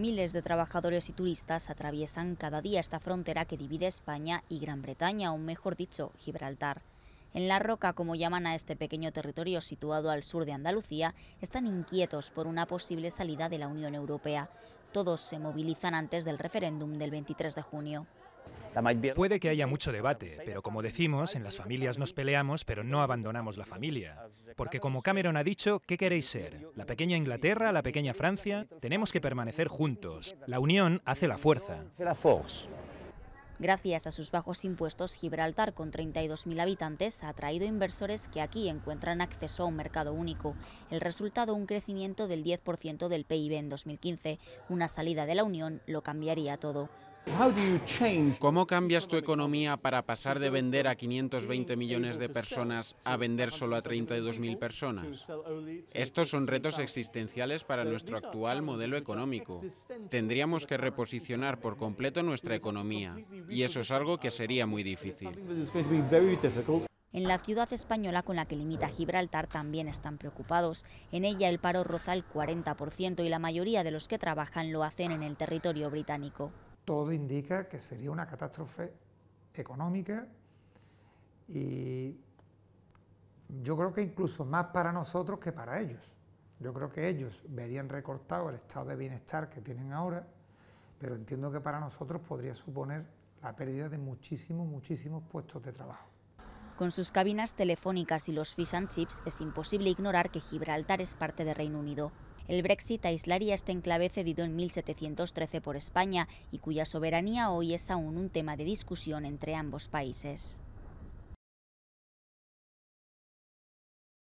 Miles de trabajadores y turistas atraviesan cada día esta frontera que divide España y Gran Bretaña, o mejor dicho, Gibraltar. En La Roca, como llaman a este pequeño territorio situado al sur de Andalucía, están inquietos por una posible salida de la Unión Europea. Todos se movilizan antes del referéndum del 23 de junio. Puede que haya mucho debate, pero como decimos, en las familias nos peleamos, pero no abandonamos la familia. Porque como Cameron ha dicho, ¿qué queréis ser? ¿La pequeña Inglaterra? ¿La pequeña Francia? Tenemos que permanecer juntos. La unión hace la fuerza. Gracias a sus bajos impuestos, Gibraltar, con 32.000 habitantes, ha atraído inversores que aquí encuentran acceso a un mercado único. El resultado, un crecimiento del 10% del PIB en 2015. Una salida de la Unión lo cambiaría todo. ¿Cómo cambias tu economía para pasar de vender a 520 millones de personas a vender solo a 32.000 personas? Estos son retos existenciales para nuestro actual modelo económico. Tendríamos que reposicionar por completo nuestra economía y eso es algo que sería muy difícil. En la ciudad española con la que limita Gibraltar también están preocupados. En ella el paro roza el 40% y la mayoría de los que trabajan lo hacen en el territorio británico todo indica que sería una catástrofe económica y yo creo que incluso más para nosotros que para ellos. Yo creo que ellos verían recortado el estado de bienestar que tienen ahora, pero entiendo que para nosotros podría suponer la pérdida de muchísimos, muchísimos puestos de trabajo. Con sus cabinas telefónicas y los fish and chips es imposible ignorar que Gibraltar es parte de Reino Unido. El Brexit aislaría este enclave cedido en 1713 por España y cuya soberanía hoy es aún un tema de discusión entre ambos países.